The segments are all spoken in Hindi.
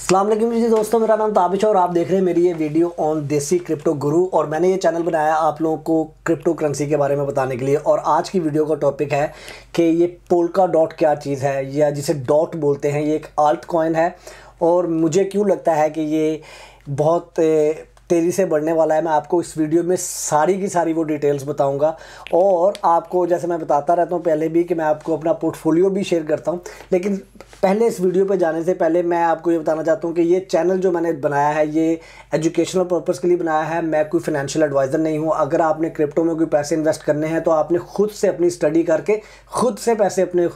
अल्लाम जी दोस्तों मेरा नाम ताबिश और आप देख रहे हैं मेरी ये वीडियो ऑन देसी क्रिप्टो गुरु और मैंने ये चैनल बनाया आप लोगों को क्रिप्टो करेंसी के बारे में बताने के लिए और आज की वीडियो का टॉपिक है कि ये पोलका डॉट क्या चीज़ है या जिसे डॉट बोलते हैं ये एक आल्ट कॉइन है और मुझे क्यों लगता है कि ये बहुत तेज़ी से बढ़ने वाला है मैं आपको इस वीडियो में सारी की सारी वो डिटेल्स बताऊंगा और आपको जैसे मैं बताता रहता हूँ पहले भी कि मैं आपको अपना पोर्टफोलियो भी शेयर करता हूँ लेकिन पहले इस वीडियो पर जाने से पहले मैं आपको ये बताना चाहता हूँ कि ये चैनल जो मैंने बनाया है ये एजुकेशनल पर्पज़ के लिए बनाया है मैं कोई फाइनेंशियल एडवाइज़र नहीं हूँ अगर आपने क्रिप्टो में कोई पैसे इन्वेस्ट करने हैं तो आपने खुद से अपनी स्टडी करके खुद से पैसे अपने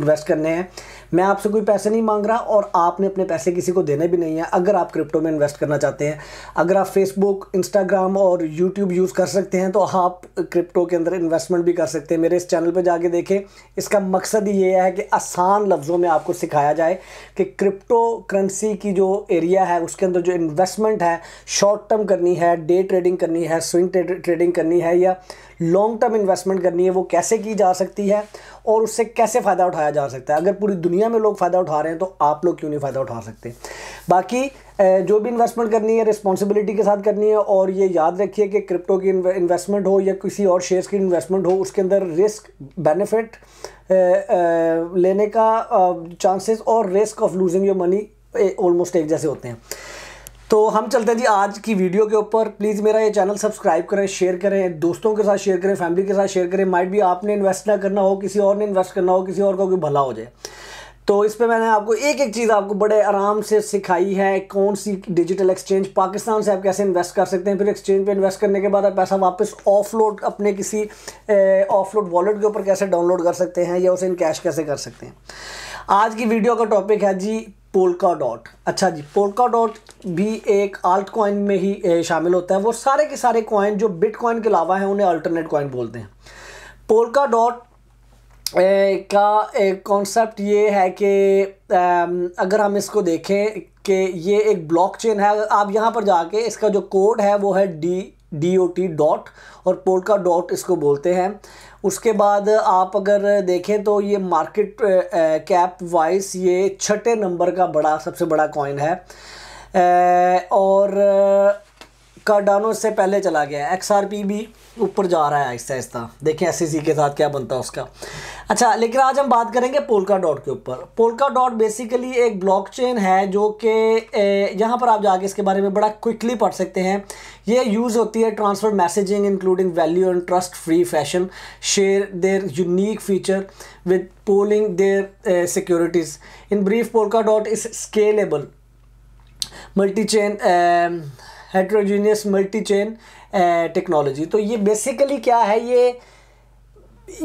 इन्वेस्ट करने हैं मैं आपसे कोई पैसे नहीं मांग रहा और आपने अपने पैसे किसी को देने भी नहीं है अगर आप क्रिप्टो में इन्वेस्ट करना चाहते हैं अगर आप फेसबुक इंस्टाग्राम और यूट्यूब यूज़ कर सकते हैं तो आप क्रिप्टो के अंदर इन्वेस्टमेंट भी कर सकते हैं मेरे इस चैनल पर जाके देखें इसका मकसद ये है कि आसान लफ्ज़ों में आपको सिखाया जाए कि क्रिप्टो करेंसी की जो एरिया है उसके अंदर जो इन्वेस्टमेंट है शॉर्ट टर्म करनी है डे ट्रेडिंग करनी है स्विंग ट्रेडिंग करनी है या लॉन्ग टर्म इन्वेस्टमेंट करनी है वो कैसे की जा सकती है और उससे कैसे फ़ायदा उठाया जा सकता है अगर पूरी दुनिया में लोग फ़ायदा उठा रहे हैं तो आप लोग क्यों नहीं फ़ायदा उठा सकते बाकी जो भी इन्वेस्टमेंट करनी है रिस्पॉन्सिबिलिटी के साथ करनी है और ये याद रखिए कि क्रिप्टो की इन्वेस्टमेंट हो या किसी और शेयर्स की इन्वेस्टमेंट हो उसके अंदर रिस्क बेनिफिट लेने का चांसेस और risk of losing your money almost एक जैसे होते हैं तो हम चलते हैं जी आज की वीडियो के ऊपर प्लीज़ मेरा ये चैनल सब्सक्राइब करें शेयर करें दोस्तों के साथ शेयर करें फैमिली के साथ शेयर करें माइट भी आपने इन्वेस्ट ना करना हो किसी और ने इन्वेस्ट करना हो किसी और का कोई भला हो जाए तो इस पर मैंने आपको एक एक चीज़ आपको बड़े आराम से सिखाई है कौन सी डिजिटल एक्सचेंज पाकिस्तान से आप कैसे इन्वेस्ट कर सकते हैं फिर एक्सचेंज पे इन्वेस्ट करने के बाद आप पैसा वापस ऑफलोड अपने किसी ऑफलोड वॉलेट के ऊपर कैसे डाउनलोड कर सकते हैं या उसे इन कैश कैसे कर सकते हैं आज की वीडियो का टॉपिक है जी पोलका डॉट अच्छा जी पोलका डॉट भी एक आल्ट कॉइन में ही शामिल होता है वो सारे के सारे कॉइन जो बिट कॉइन के अलावा हैं उन्हें अल्टरनेट कॉइन बोलते हैं पोलका डॉट का एक कॉन्सेप्ट ये है कि um, अगर हम इसको देखें कि ये एक ब्लॉकचेन है आप यहाँ पर जाके इसका जो कोड है वो है D D O T dot और पोर्ट का डॉट इसको बोलते हैं उसके बाद आप अगर देखें तो ये मार्केट कैप वाइज ये छठे नंबर का बड़ा सबसे बड़ा कॉइन है और कार्डानो से पहले चला गया है एक्सआरपी भी ऊपर जा रहा है आहिस्ता आहिस्ता देखें एस सी के साथ क्या बनता है उसका अच्छा लेकिन आज हम बात करेंगे पोलका डॉट के ऊपर पोलका डॉट बेसिकली एक ब्लॉकचेन है जो कि यहाँ पर आप जाके इसके बारे में बड़ा क्विकली पढ़ सकते हैं ये यूज़ होती है transfer messaging including value and trust free fashion share their unique feature with pooling their securities in brief Polkadot is scalable multi chain heterogeneous multi chain technology तो ये बेसिकली क्या है ये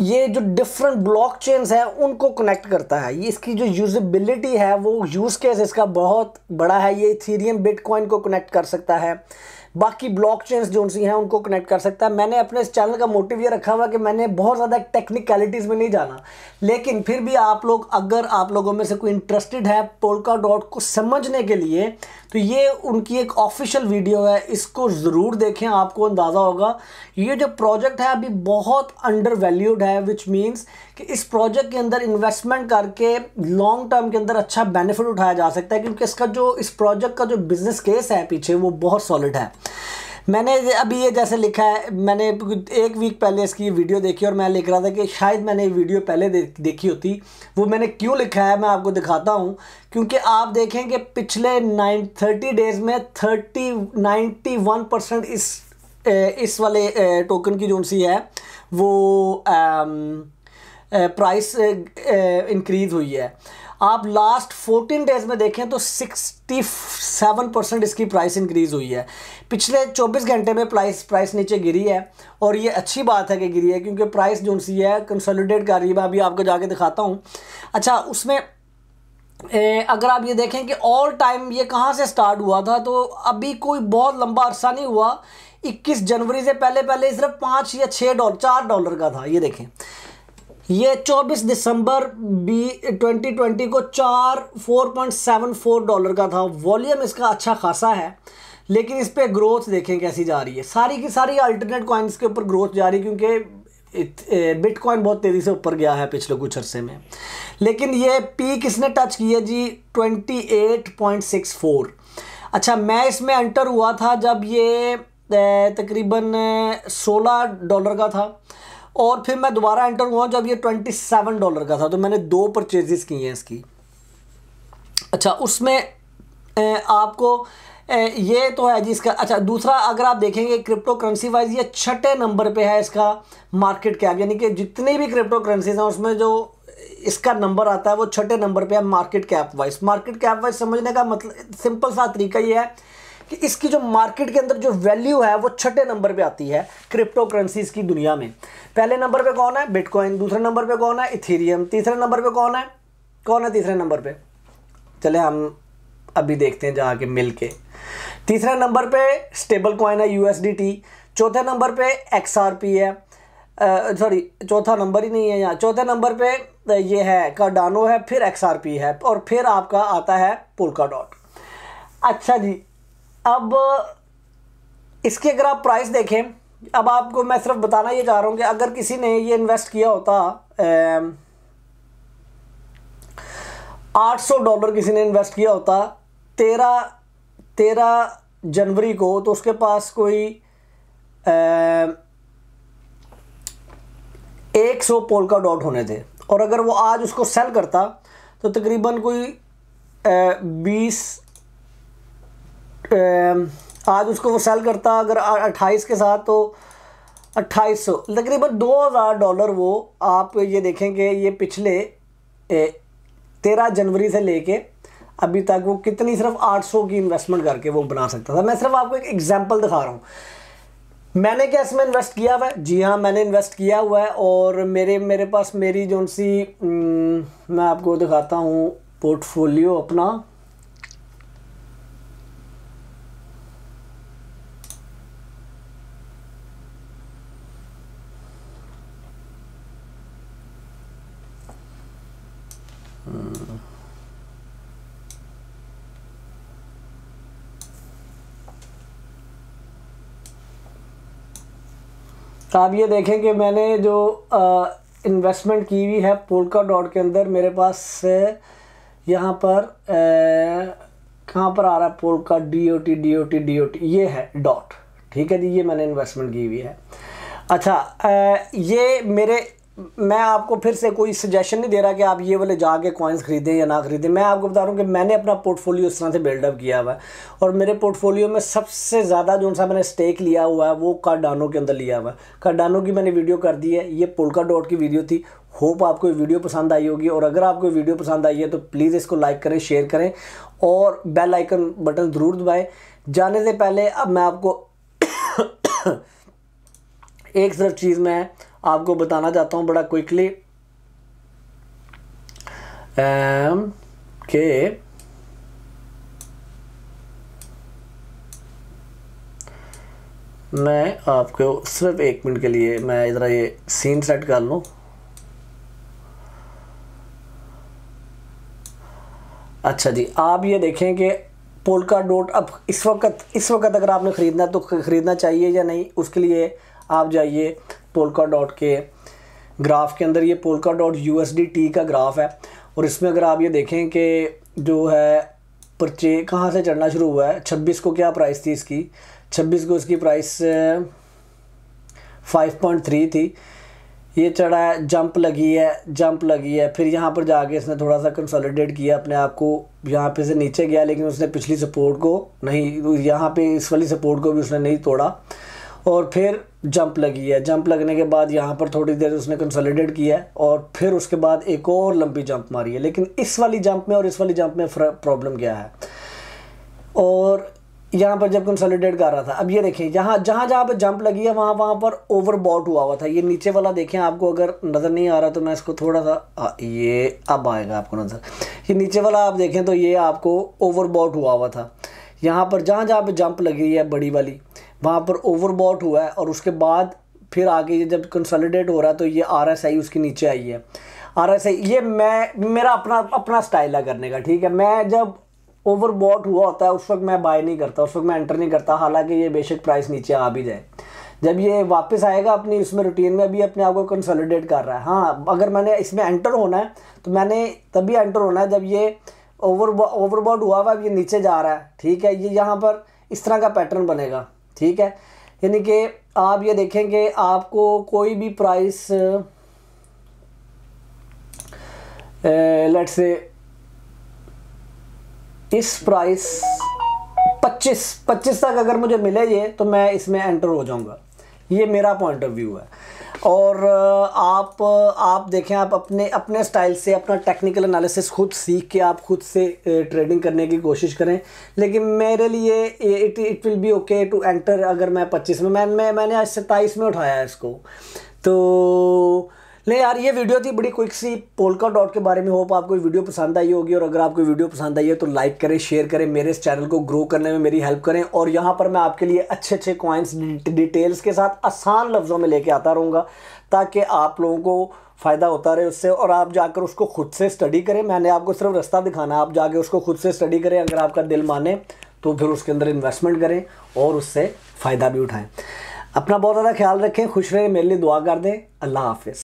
ये जो डिफरेंट ब्लॉक चेन्स हैं उनको कनेक्ट करता है ये इसकी जो यूजबिलिटी है वो यूज़ केस इसका बहुत बड़ा है ये थीरियम बिटकॉइन को कनेक्ट कर सकता है बाकी ब्लॉक चेन्स जो सी हैं उनको कनेक्ट कर सकता है मैंने अपने इस चैनल का मोटिव ये रखा हुआ कि मैंने बहुत ज़्यादा टेक्निकलिटीज़ में नहीं जाना लेकिन फिर भी आप लोग अगर आप लोगों में से कोई इंटरेस्टेड है पोलका डॉट को समझने के लिए तो ये उनकी एक ऑफिशियल वीडियो है इसको ज़रूर देखें आपको अंदाज़ा होगा ये जो प्रोजेक्ट है अभी बहुत अंडर वैल्यूड है विच मीन्स कि इस प्रोजेक्ट के अंदर इन्वेस्टमेंट करके लॉन्ग टर्म के अंदर अच्छा बेनिफिट उठाया जा सकता है क्योंकि इसका जो इस प्रोजेक्ट का जो बिज़नेस केस है पीछे वो बहुत सॉलिड है मैंने अभी ये जैसे लिखा है मैंने एक वीक पहले इसकी वीडियो देखी और मैं लिख रहा था कि शायद मैंने ये वीडियो पहले देखी होती वो मैंने क्यों लिखा है मैं आपको दिखाता हूँ क्योंकि आप देखें कि पिछले नाइन थर्टी डेज़ में थर्टी नाइन्टी वन परसेंट इस इस वाले टोकन की जो सी है वो आम, प्राइस इंक्रीज़ हुई है आप लास्ट 14 डेज में देखें तो 67 परसेंट इसकी प्राइस इंक्रीज़ हुई है पिछले 24 घंटे में प्राइस प्राइस नीचे गिरी है और ये अच्छी बात है कि गिरी है क्योंकि प्राइस जो सी है कंसोलिडेट कर रही है मैं अभी आपको जाके दिखाता हूँ अच्छा उसमें ए, अगर आप ये देखें कि ऑल टाइम ये कहाँ से स्टार्ट हुआ था तो अभी कोई बहुत लंबा अरसा नहीं हुआ 21 जनवरी से पहले पहले सिर्फ पाँच या छः डॉलर चार डॉलर का था ये देखें ये 24 दिसंबर बी 2020 को चार फोर डॉलर का था वॉल्यूम इसका अच्छा खासा है लेकिन इस पर ग्रोथ देखें कैसी जा रही है सारी की सारी अल्टरनेट कॉइन्स के ऊपर ग्रोथ जा रही है क्योंकि बिटकॉइन बहुत तेज़ी से ऊपर गया है पिछले कुछ अरसे में लेकिन ये पी किसने टच किया जी 28.64 अच्छा मैं इसमें एंटर हुआ था जब ये तकरीबन 16 डॉलर का था और फिर मैं दोबारा एंटर हुआ जब ये ट्वेंटी सेवन डॉलर का था तो मैंने दो परचेजेस की हैं इसकी अच्छा उसमें आपको ये तो है जी इसका अच्छा दूसरा अगर आप देखेंगे क्रिप्टो करेंसी वाइज ये छठे नंबर पे है इसका मार्केट कैप यानी कि जितनी भी क्रिप्टो करेंसीज हैं उसमें जो इसका नंबर आता है वो छठे नंबर पे है market cap wise market cap wise समझने का मतलब सिंपल सा तरीका ये है कि इसकी जो मार्केट के अंदर जो वैल्यू है वो छठे नंबर पे आती है क्रिप्टो करेंसीज की दुनिया में पहले नंबर पे कौन है बिटकॉइन दूसरे नंबर पे कौन है इथेरियम तीसरे नंबर पे कौन है कौन है तीसरे नंबर पे चले हम अभी देखते हैं जहाँ के मिल के तीसरे नंबर पे स्टेबल कॉइन है यूएसडीटी चौथे नंबर पे एक्सआरपी है सॉरी चौथा नंबर ही नहीं है यहाँ चौथे नंबर पे ये है कार्डानो है फिर एक्सआरपी है और फिर आपका आता है पोलका डॉट अच्छा जी अब इसकी अगर आप प्राइस देखें अब आपको मैं सिर्फ बताना ये चाह रहा हूँ कि अगर किसी ने ये इन्वेस्ट किया होता आठ सौ डॉलर किसी ने इन्वेस्ट किया होता तेरह तेरह जनवरी को तो उसके पास कोई एक सौ पोल का डॉट होने थे और अगर वो आज उसको सेल करता तो तकरीबन कोई बीस आज उसको वो सेल करता अगर अट्ठाईस के साथ तो अट्ठाईस सौ तकरीबन दो हज़ार डॉलर वो आप ये देखेंगे ये पिछले तेरह जनवरी से लेके अभी तक वो कितनी सिर्फ आठ सौ की इन्वेस्टमेंट करके वो बना सकता था मैं सिर्फ आपको एक एग्जांपल दिखा रहा हूँ मैंने क्या इसमें इन्वेस्ट किया हुआ है जी हाँ मैंने इन्वेस्ट किया हुआ है और मेरे मेरे पास मेरी जो सी मैं आपको दिखाता हूँ पोर्टफोलियो अपना तो आप ये देखें कि मैंने जो इन्वेस्टमेंट की हुई है पोलका डॉट के अंदर मेरे पास यहाँ पर कहाँ पर आ रहा है Polka D O T D O T D O T ये है डॉट ठीक है जी ये मैंने इन्वेस्टमेंट की हुई है अच्छा आ, ये मेरे मैं आपको फिर से कोई सजेशन नहीं दे रहा कि आप ये वाले जाके कॉइन्स खरीदें या ना खरीदें मैं आपको बता रहा हूँ कि मैंने अपना पोर्टफोलियो इस तरह से बिल्डअप किया हुआ है और मेरे पोर्टफोलियो में सबसे ज़्यादा जो सा मैंने स्टेक लिया हुआ है वो कार्डानो के अंदर लिया हुआ है कार्डानो की मैंने वीडियो कर दी है ये पोलका डॉट की वीडियो थी होप आपको ये वीडियो पसंद आई होगी और अगर आपको वीडियो पसंद आई है तो प्लीज़ इसको लाइक करें शेयर करें और बेल आइकन बटन ज़रूर दबाएँ जाने से पहले अब मैं आपको एक सिर्फ चीज़ मैं आपको बताना चाहता हूँ बड़ा क्विकली के मैं आपको सिर्फ एक मिनट के लिए मैं इधर ये सीन सेट कर लूँ अच्छा जी आप ये देखें कि पोलका डोट अब इस वक्त इस वक्त अगर आपने ख़रीदना तो ख़रीदना चाहिए या नहीं उसके लिए आप जाइए पोलका डॉट के ग्राफ के अंदर ये पोलका डॉट यू का ग्राफ है और इसमें अगर आप ये देखें कि जो है परचे कहाँ से चढ़ना शुरू हुआ है छब्बीस को क्या प्राइस थी इसकी छब्बीस को इसकी प्राइस फाइव पॉइंट थ्री थी ये चढ़ा है जंप लगी है जंप लगी है फिर यहाँ पर जाके इसने थोड़ा सा कंसोलिडेट किया अपने आप को यहाँ पे से नीचे गया लेकिन उसने पिछली सपोर्ट को नहीं यहाँ पे इस वाली सपोर्ट को भी उसने नहीं तोड़ा और फिर जंप लगी है जंप लगने के बाद यहाँ पर थोड़ी देर उसने कंसोलिडेट किया है और फिर उसके बाद एक और लंबी जंप मारी है लेकिन इस वाली जंप में और इस वाली जंप में प्रॉब्लम क्या है और यहाँ पर जब कंसोलिडेट कर रहा था अब ये देखें यहाँ जहाँ जहाँ पर जंप लगी है वहाँ वहाँ पर ओवरबॉट हुआ हुआ था ये नीचे वाला देखें आपको अगर नज़र नहीं आ रहा तो मैं इसको थोड़ा सा आ, ये अब आएगा आपको नज़र ये नीचे वाला आप देखें तो ये आपको ओवरबॉट हुआ हुआ था यहाँ पर जहाँ जहाँ पर जंप लगी है बड़ी वाली वहाँ पर ओवरबॉट हुआ है और उसके बाद फिर आगे ये जब कंसोलिडेट हो रहा है तो ये आर एस आई उसके नीचे आई है आर एस आई ये मैं मेरा अपना अपना स्टाइल है करने का ठीक है मैं जब ओवरबॉट हुआ होता है उस वक्त मैं बाय नहीं करता उस वक्त मैं एंटर नहीं करता हालांकि ये बेशक प्राइस नीचे आ भी जाए जब ये वापस आएगा अपनी उसमें रूटीन में अभी अपने आप को कंसोलिडेट कर रहा है हाँ अगर मैंने इसमें एंटर होना है तो मैंने तभी एंटर होना है जब ये ओवर ओवरबॉड हुआ हुआ अब ये नीचे जा रहा है ठीक है ये यहाँ पर इस तरह का पैटर्न बनेगा ठीक है यानी कि आप ये देखें कि आपको कोई भी प्राइस लेट्स से इस प्राइस 25 25 तक अगर मुझे मिले ये तो मैं इसमें एंटर हो जाऊंगा ये मेरा पॉइंट ऑफ व्यू है और आप आप देखें आप अपने अपने स्टाइल से अपना टेक्निकल एनालिसिस खुद सीख के आप खुद से ट्रेडिंग करने की कोशिश करें लेकिन मेरे लिए it it will be okay to enter अगर मैं पच्चीस में मैं, मैं मैंने आज सत्ताईस में उठाया है इसको तो ले यार ये वीडियो थी बड़ी क्विक सी पोलका डॉट के बारे में होप आपको वीडियो पसंद आई होगी और अगर आपको वीडियो पसंद आई है तो लाइक करें शेयर करें मेरे इस चैनल को ग्रो करने में मेरी हेल्प करें और यहाँ पर मैं आपके लिए अच्छे अच्छे कॉइन्स डिटेल्स के साथ आसान लफ्ज़ों में लेके आता रहूँगा ताकि आप लोगों को फ़ायदा होता रहे उससे और आप जाकर उसको खुद से स्टडी करें मैंने आपको सिर्फ रास्ता दिखाना है आप जाके उसको खुद से स्टडी करें अगर आपका दिल माने तो फिर उसके अंदर इन्वेस्टमेंट करें और उससे फ़ायदा भी उठाएं अपना बहुत ज़्यादा ख्याल रखें खुश रहें मेरे लिए दुआ कर दें अल्लाह हाफिज़